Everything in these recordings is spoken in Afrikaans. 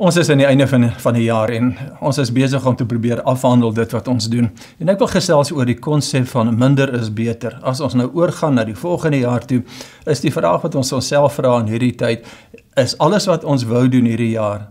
Ons is aan die einde van van die jaar en ons is besig om te probeer afhandel dit wat ons doen. En ek wil gesels oor die konsep van minder is beter. As ons nou oorgaan na die volgende jaar toe, is die vraag wat ons onsself vra in hierdie tyd, is alles wat ons wou doen hierdie jaar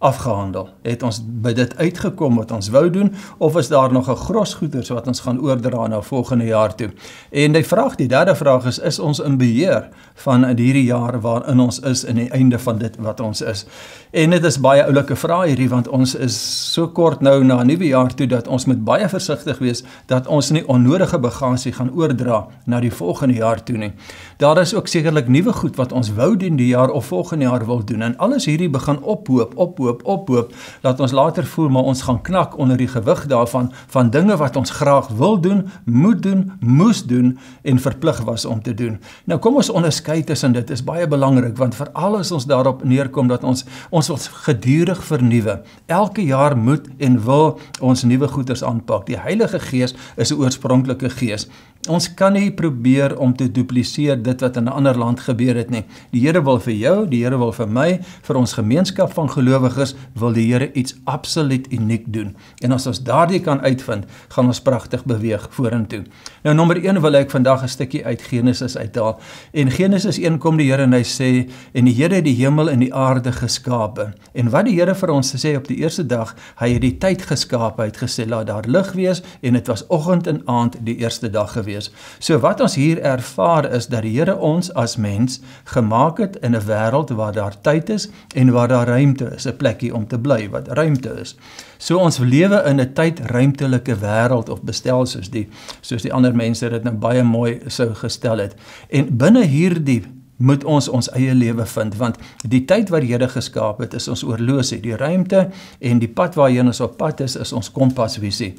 afgehandel? Het ons by dit uitgekom wat ons wou doen of is daar nog 'n gros goeder wat ons gaan oordra na volgende jaar toe? En die vraag, die derde vraag is is ons in beheer van hierdie jaar waarin ons is in die einde van dit wat ons is? En dit is baie oulike vraag hierdie want ons is so kort nou na 'n nuwe jaar toe dat ons moet baie versigtig wees dat ons nie onnodige bagasie gaan oordra na die volgende jaar toe nie. Daar is ook sekerlik nuwe goed wat ons wou doen die jaar of volgende jaar wil doen en alles hierdie begin ophoop, ophoop ophoop ophoop laat ons later voel maar ons gaan knak onder die gewig daarvan van dinge wat ons graag wil doen, moet doen, moes doen en verplig was om te doen. Nou kom ons onderskei tussen dit is baie belangrik want veral as ons daarop neerkom dat ons ons wil gedurig vernuwe. Elke jaar moet en wil ons nuwe goeders aanpak. Die Heilige Gees is 'n oorspronklike gees. Ons kan nie probeer om te dupliseer dit wat in 'n ander land gebeur het nie. Die Here wil vir jou, die Here wil vir my, vir ons gemeenskap van gelowiges gelowiges wil die Here iets absoluut uniek doen. En as ons daardie kan uitvind, gaan ons pragtig beweeg vorentoe. Nou nommer 1 wil ek vandag 'n stukkie uit Genesis uithaal. En Genesis 1 kom die Here en hy sê en die Here het die hemel en die aarde geskape. En wat die Here vir ons sê op die eerste dag, hy het die tyd geskape, hy het gesê laat daar lig wees en dit was oggend en aand die eerste dag gewees. So wat ons hier ervaar is dat die Here ons as mens gemaak het in 'n wêreld waar daar tyd is en waar daar ruimte is, 'n plek plekkie om te bly wat ruimte is. So ons lewe in 'n tydruimtelike wêreld of bestelsels die soos die ander mense dit nou baie mooi sou gestel het. En binne hierdie moet ons ons eie lewe vind want die tyd wat die Here geskaap het is ons oorloosie, die ruimte en die pad waarheen ons op pad is is ons kompasvisie.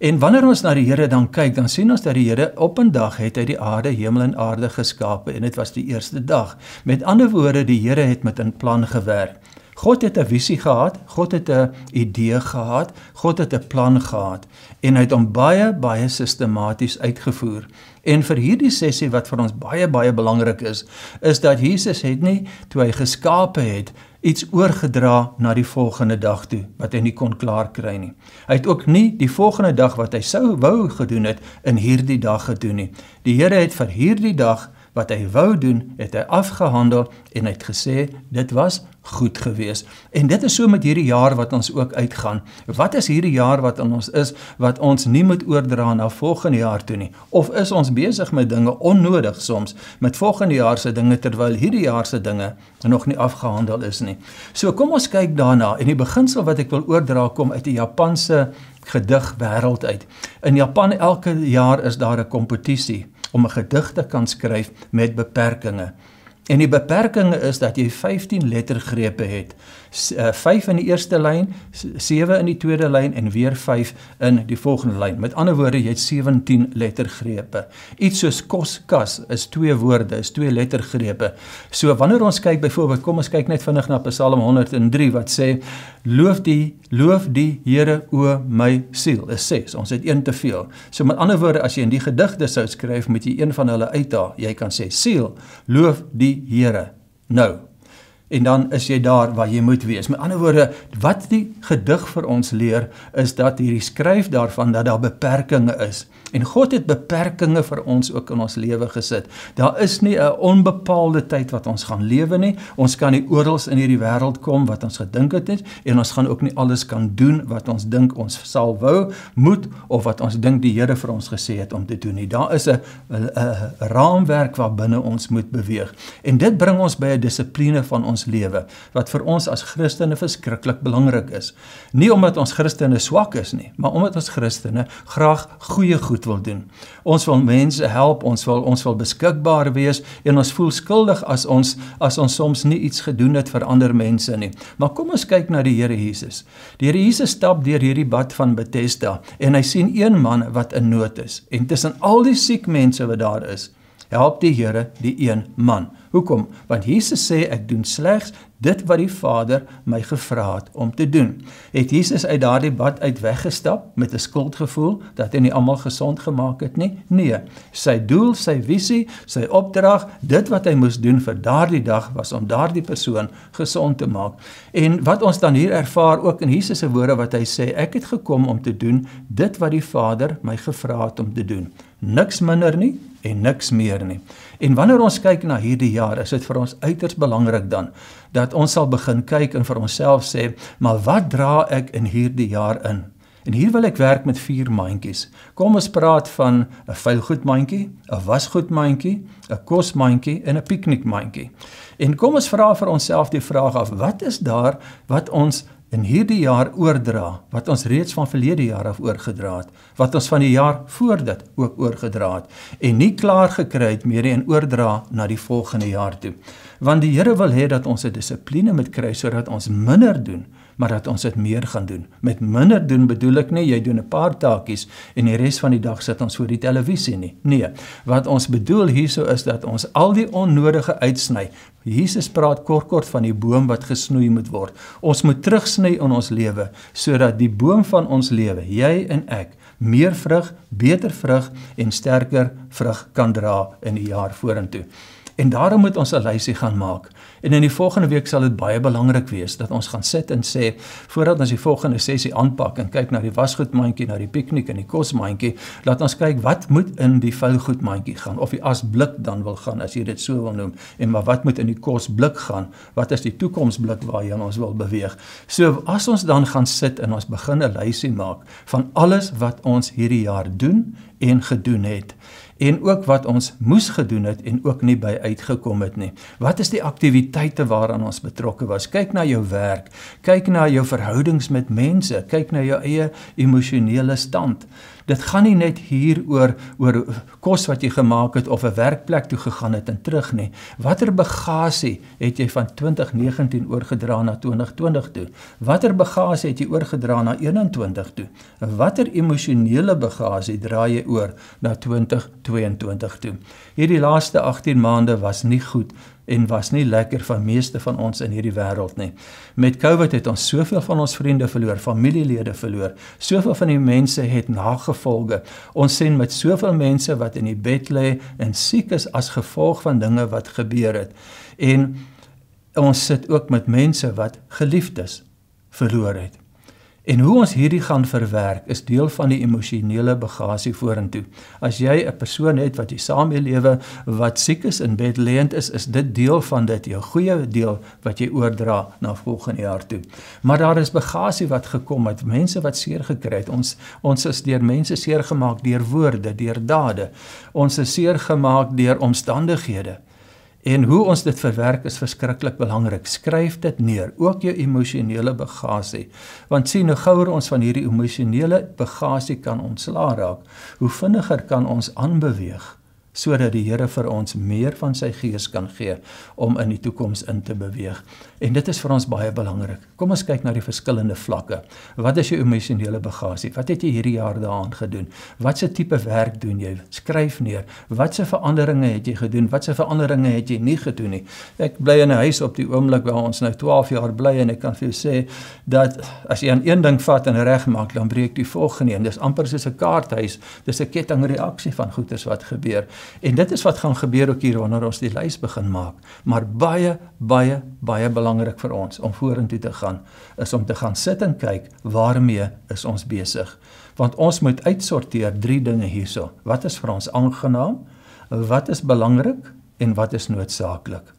En wanneer ons na die Here dan kyk, dan sien ons dat die Here op 'n dag het uit die aarde hemel en aarde geskape en dit was die eerste dag. Met ander woorde, die Here het met 'n plan gewerk. God het 'n visie gehad, God het 'n idee gehad, God het 'n plan gehad en hy het hom baie baie sistematies uitgevoer. En vir hierdie sessie wat vir ons baie baie belangrik is, is dat Jesus het nie toe hy geskape het iets oorgedra na die volgende dag toe wat hy nie kon klaar kry nie. Hy het ook nie die volgende dag wat hy sou wou gedoen het in hierdie dag gedoen nie. Die Here het vir hierdie dag wat hy wou doen, het hy afgehandel en hy het gesê dit was goed gewees. En dit is so met hierdie jaar wat ons ook uitgaan. Wat is hierdie jaar wat in ons is wat ons nie moet oordra na volgende jaar toe nie? Of is ons besig met dinge onnodig soms met volgende jaar se dinge terwyl hierdie jaar se dinge nog nie afgehandel is nie. So kom ons kyk daarna en die beginsel wat ek wil oordra kom uit die Japanse gedig wêreld uit. In Japan elke jaar is daar 'n kompetisie om 'n gedig te kan skryf met beperkings. En die beperking is dat jy 15 lettergrepe het. 5 eh, in die eerste lyn, 7 in die tweede lyn en weer 5 in die volgende lyn. Met ander woorde, jy het 17 lettergrepe. Iets soos koskas is twee woorde, is twee lettergrepe. So wanneer ons kyk byvoorbeeld, kom ons kyk net vinnig na Psalm 103 wat sê: "Loof die loof die Here o my siel." Dit sê ons het een te veel. So met ander woorde, as jy in die gedigte sou skryf, moet jy een van hulle uitdaag. Jy kan sê: "Siel, loof die Here." Nou, en dan is jy daar waar jy moet wees. Met ander woorde, wat die gedig vir ons leer is dat hierdie skryf daarvan dat daar beperkings is. En God het beperkings vir ons ook in ons lewe gesit. Daar is nie 'n onbepaalde tyd wat ons gaan lewe nie. Ons kan nie oorals in hierdie wêreld kom wat ons gedink het is en ons gaan ook nie alles kan doen wat ons dink ons sal wou, moet of wat ons dink die Here vir ons gesê het om te doen nie. Daar is 'n 'n raamwerk waarbinne ons moet beweeg. En dit bring ons by 'n dissipline van ons ons lewe wat vir ons as Christene verskriklik belangrik is. Nie omdat ons Christene swak is nie, maar omdat ons Christene graag goeie goed wil doen. Ons wil mense help, ons wil ons wil beskikbaar wees en ons voel skuldig as ons as ons soms nie iets gedoen het vir ander mense nie. Maar kom ons kyk na die Here Jesus. Die Here Jesus stap deur hierdie bad van Bethesda en hy sien een man wat in nood is en tussen al die siek mense wat daar is, help die Here die een man. Hoekom? Want Jesus sê ek doen slegs dit wat die Vader my gevra het om te doen. Het Jesus uit daardie bad uit weggestap met 'n skuldgevoel dat hy nie almal gesond gemaak het nie? Nee. Sy doel, sy visie, sy opdrag, dit wat hy moes doen vir daardie dag was om daardie persoon gesond te maak. En wat ons dan hier ervaar ook in Jesus se woorde wat hy sê, ek het gekom om te doen dit wat die Vader my gevra het om te doen. Niks minder nie en niks meer nie. En wanneer ons kyk na hierdie jaar, is dit vir ons uiters belangrik dan dat ons sal begin kyk en vir onsself sê, maar wat dra ek in hierdie jaar in? En hier wil ek werk met vier mandjies. Kom ons praat van 'n vuilgoedmandjie, 'n wasgoedmandjie, 'n kosmandjie en 'n piknikmandjie. En kom ons vra vir onsself die vraag af, wat is daar wat ons in hierdie jaar oordra wat ons reeds van verlede jaar af oorgedra het, wat ons van die jaar voor dit ook oorgedra het en nie klaar gekry het meer en oordra na die volgende jaar toe. Want die Here wil hê dat ons 'n dissipline moet kry sodat ons minder doen maar dat ons dit meer gaan doen. Met minder doen bedoel ek nie jy doen 'n paar taakies en die res van die dag sit ons voor die televisie nie. Nee, wat ons bedoel hierso is dat ons al die onnodige uitsny. Jesus praat kort kort van die boom wat gesnoei moet word. Ons moet terugsny in ons lewe sodat die boom van ons lewe, jy en ek meer vrug, beter vrug en sterker vrug kan dra in die jaar vorentoe. En daarom moet ons 'n lysie gaan maak. En in die volgende week sal dit baie belangrik wees dat ons gaan sit en sê voordat ons die volgende sessie aanpak en kyk na die wasgoedmandjie, na die piknik en die kosmandjie, laat ons kyk wat moet in die vuilgoedmandjie gaan of die asblik dan wil gaan as jy dit so wil noem en maar wat moet in die kosblik gaan? Wat is die toekomsblik waarheen ons wil beweeg? So as ons dan gaan sit en ons begin 'n lysie maak van alles wat ons hierdie jaar doen en gedoen het en ook wat ons moes gedoen het en ook nie by 'n uitgekom het nie. Wat is die aktiwiteite waaraan ons betrokke was? Kyk na jou werk, kyk na jou verhoudings met mense, kyk na jou eie emosionele stand. Dit gaan nie net hier oor oor kos wat jy gemaak het of 'n werkplek toe gegaan het en terug nie. Watter bagasie het jy van 2019 oorgedra na 2020 toe? Watter bagasie het jy oorgedra na 21 toe? Watter emosionele bagasie dra jy oor na 2022 toe? Hierdie laaste 18 maande was nie goed en was nie lekker van meeste van ons in hierdie wêreld nie. Met COVID het ons soveel van ons vriende verloor, familielede verloor. Soveel van die mense het nagevolge. Ons sien met soveel mense wat in die bed lê en siek is as gevolg van dinge wat gebeur het. En ons sit ook met mense wat geliefdes verloor het. En hoe ons hierdie gaan verwerk is deel van die emosionele bagasie vorentoe. As jy 'n persoon het wat jy saamlewe wat siek is in bed lê en is, is dit deel van dit jou goeie deel wat jy oordra na volgende jaar toe. Maar daar is bagasie wat gekom het, mense wat seer gekry het. Ons ons is deur mense seer gemaak deur woorde, deur dade. Ons is seer gemaak deur omstandighede. En hoe ons dit verwerk is verskriklik belangrik. Skryf dit neer, ook jou emosionele bagasie. Want sien hoe gouer ons van hierdie emosionele bagasie kan ontslaa raak, hoe vinniger kan ons aanbeweeg sodat die Here vir ons meer van sy gees kan gee om in die toekoms in te beweeg. En dit is vir ons baie belangrik. Kom ons kyk na die verskillende vlakke. Wat is jou emosionele bagasie? Wat het jy hierdie jaar daaraan gedoen? Watse tipe werk doen jy? Skryf neer. Watse veranderinge het jy gedoen? Watse veranderinge het jy nie gedoen nie? Ek bly in 'n huis op die oomblik waar ons nou 12 jaar bly en ek kan vir jou sê dat as jy aan een ding vat en regmaak, dan breek die volgende een. Dis amper soos 'n kaarthuis. Dis 'n kettingreaksie van goeters wat gebeur. En dit is wat gaan gebeur ook hier wanneer ons die lys begin maak. Maar baie baie baie belangrik vir ons om vorentoe te gaan is om te gaan sit en kyk waarmee is ons besig? Want ons moet uitsorteer drie dinge hierso. Wat is vir ons aangenaam? Wat is belangrik en wat is noodsaaklik?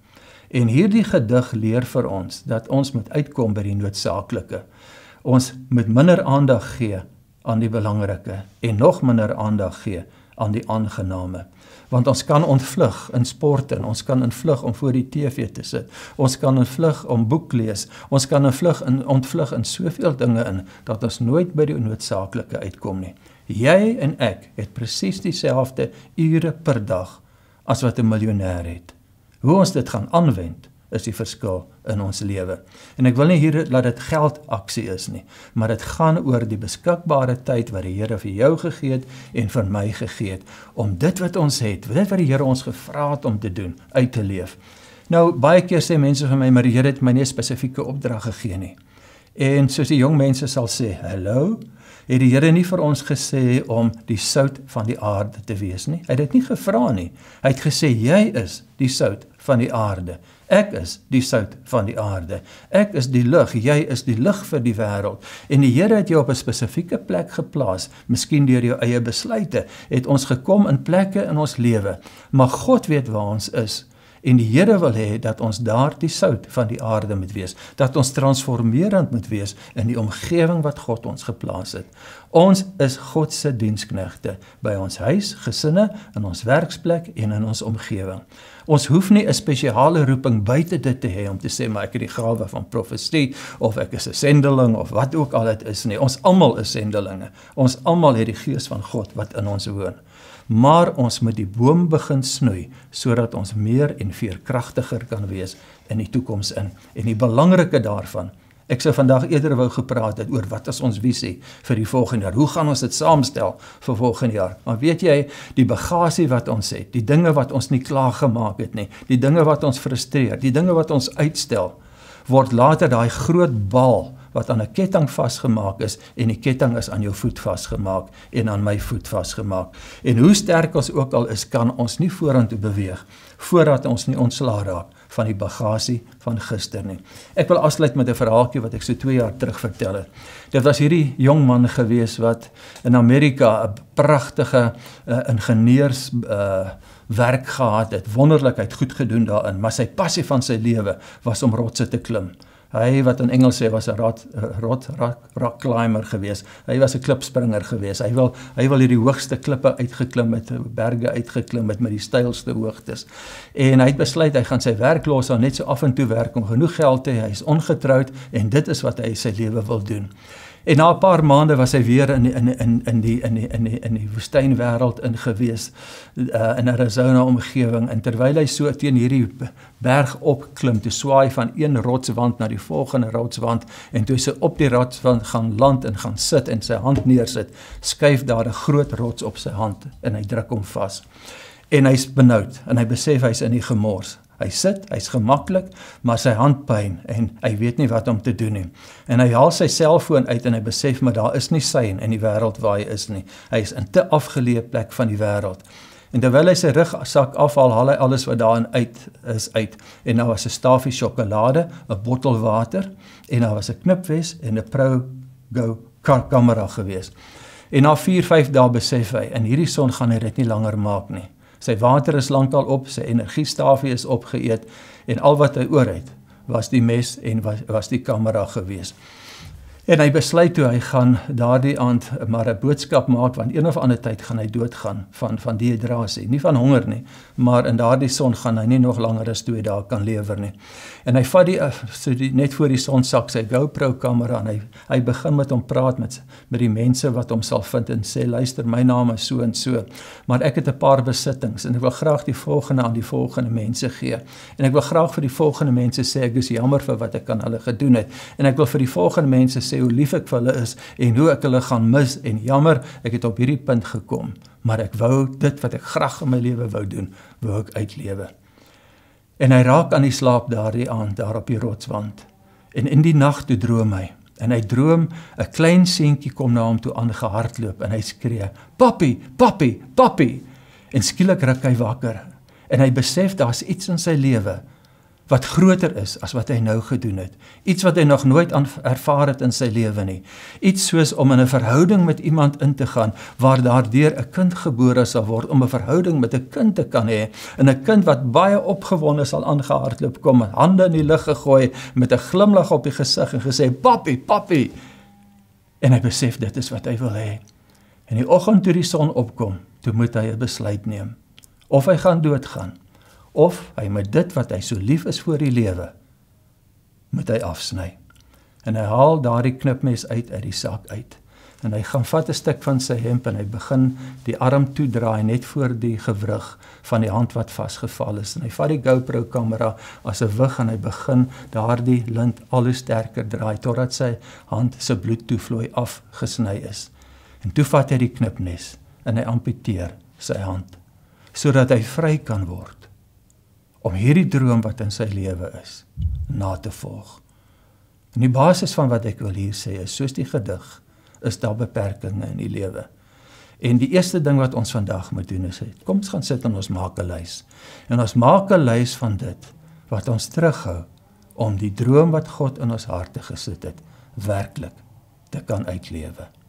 En hierdie gedig leer vir ons dat ons moet uitkom by die noodsaaklike. Ons moet minder aandag gee aan die belangrike en nog minder aandag gee aan die aangename want ons kan ontvlug in sport en ons kan ontvlug om voor die TV te sit. Ons kan ontvlug om boek lees. Ons kan ontvlug in ontvlug in soveel dinge in dat ons nooit by die noodsaaklike uitkom nie. Jy en ek het presies dieselfde ure per dag as wat 'n miljonair het. Hoe ons dit gaan aanwend, is die verskil in ons lewe. En ek wil nie hier laat dit geld aksie is nie, maar dit gaan oor die beskikbare tyd wat die Here vir jou gegee het en vir my gegee het om dit wat ons het, dit wat die Here ons gevra het om te doen, uit te leef. Nou baie keer sê mense vir my, maar die Here het my nie 'n spesifieke opdrag gegee nie. En soos die jong mense sal sê, "Hallo, het die Here nie vir ons gesê om die sout van die aarde te wees nie. Hy het dit nie gevra nie. Hy het gesê jy is die sout van die aarde. Ek is die sout van die aarde. Ek is die lig, jy is die lig vir die wêreld. En die Here het jou op 'n spesifieke plek geplaas, miskien deur jou eie besluite, het ons gekom in plekke in ons lewe. Maar God weet waar ons is En die Here wil hê dat ons daardie sout van die aarde moet wees, dat ons transformerend moet wees in die omgewing wat God ons geplaas het. Ons is God se diensknegte by ons huis, gesinne, in ons werksplek en in ons omgewing. Ons hoef nie 'n spesiale roeping buite dit te hê om te sê maar ek het die gawe van profesie of ek is 'n sendeling of wat ook al dit is nie. Ons almal is sendelinge. Ons almal het die gees van God wat in ons woon maar ons moet die boom begin snoei sodat ons meer en veerkragtiger kan wees in die toekoms in. En die belangrike daarvan, ek sou vandag eerder wou gepraat het oor wat is ons visie vir die volgende jaar? Hoe gaan ons dit saamstel vir volgende jaar? Maar weet jy, die bagasie wat ons het, die dinge wat ons nie klaar gemaak het nie, die dinge wat ons frustreer, die dinge wat ons uitstel, word later daai groot bal wat aan 'n ketting vasgemaak is en die ketting is aan jou voet vasgemaak en aan my voet vasgemaak. En hoe sterk ons ook al is, kan ons nie vorentoe beweeg voordat ons nie ontslaa raak van die bagasie van gister nie. Ek wil afsluit met 'n verhaaltjie wat ek so 2 jaar terug vertel het. Dit was hierdie jong man gewees wat in Amerika 'n pragtige uh, eh, ingenieurs uh, werk gehad het, wonderlikheid goed gedoen daarin, maar sy passie van sy lewe was om rotse te klim. Hy wat in Engels sê was 'n rot rot rock climber geweest. Hy was 'n klipspringer geweest. Hy wil hy wil hierdie hoogste klippe uitgeklim het, berge uitgeklim het met die steilste hoogtes. En hy het besluit hy gaan sy werk los om net so af en toe werk om genoeg geld te hê. Hy is ongetroud en dit is wat hy sy lewe wil doen. En na 'n paar maande was hy weer in in in in die in die in die in die woestynwêreld ingewees uh, in 'n Arizona omgewing en terwyl hy so teen hierdie berg opklim, toe swaai van een rotswand na die volgende rotswand en toe hy se op die rotswand gaan land en gaan sit en sy hand neersit, skuif daar 'n groot rots op sy hand en hy druk hom vas. En hy's benoud en hy besef hy's in die gemors. Hy sit, hy's gemaklik, maar sy hand pyn en hy weet nie wat om te doen nie. En hy haal sy selfoon uit en hy besef maar daar is nie syne in die wêreld waar hy is nie. Hy is in te afgeleë plek van die wêreld. En terwyl hy sy rugsak afhaal, haal hy alles wat daarin uit is uit. En daar was 'n stafie sjokolade, 'n bottel water en daar was 'n knipwes en 'n Pro Go kamera gewees. En na 4, 5 dae besef hy, in hierdie son gaan hy dit nie langer maak nie. Sy water is lankal op, sy energiestafie is opgeëet en al wat hy oor het was die mes en was, was die kamera geweest. En hy besluit toe hy gaan daardie aand maar 'n boodskap maak want een of ander tyd gaan hy doodgaan van van dehydrasie, nie van honger nie, maar in daardie son gaan hy nie nog langer as 2 dae kan lewer nie. En hy vat die eh, so die net voor die son sak sy GoPro kamera en hy hy begin met hom praat met met die mense wat hom sal vind en sê luister, my naam is so en so, maar ek het 'n paar besittings en ek wil graag die volgende aan die volgende mense gee. En ek wil graag vir die volgende mense sê ek is jammer vir wat ek aan hulle gedoen het en ek wil vir die volgende mense sê hoe lief ek vir hulle is en hoe ek hulle gaan mis en jammer, ek het op hierdie punt gekom, maar ek wou dit wat ek graag in my lewe wou doen, wou ek uitlewe. En hy raak aan die slaap daardie aand daar op die rotswand. En in die nag toe droom hy en hy droom 'n klein seentjie kom na hom toe aangehardloop en hy skree: "Pappi, pappi, pappi!" En skielik ruk hy wakker en hy besef daar's iets in sy lewe wat groter is as wat hy nou gedoen het. Iets wat hy nog nooit ervaar het in sy lewe nie. Iets soos om in 'n verhouding met iemand in te gaan waar daardeur 'n kind gebore sal word om 'n verhouding met 'n kind te kan hê en 'n kind wat baie opgewonde sal aangehardloop kom, hande in die lug gegooi met 'n glimlag op die gesig en gesê: "Papi, papi." En hy besef dit is wat hy wil hê. In die oggend toe die son opkom, toe moet hy 'n besluit neem. Of hy gaan doodgaan of hy moet dit wat hy so lief is vir die lewe moet hy afsny. En hy haal daardie knipmes uit uit die sak uit en hy gaan vat 'n stuk van sy hemp en hy begin die arm toedraai net voor die gewrig van die hand wat vasgeval is en hy vat die GoPro kamera as 'n wig en hy begin daardie lint al hoe sterker draai totdat sy hand se bloed toevloei afgesny is. En toe vat hy die knipmes en hy amputeer sy hand sodat hy vry kan word om hierdie droom wat in sy lewe is na te volg. En die basis van wat ek wil hier sê is soos die gedig is daar beperkings in die lewe. En die eerste ding wat ons vandag moet doen is kom ons gaan sit en ons maak 'n lys. En ons maak 'n lys van dit wat ons terughou om die droom wat God in ons harte gesit het werklik te kan uitlewe.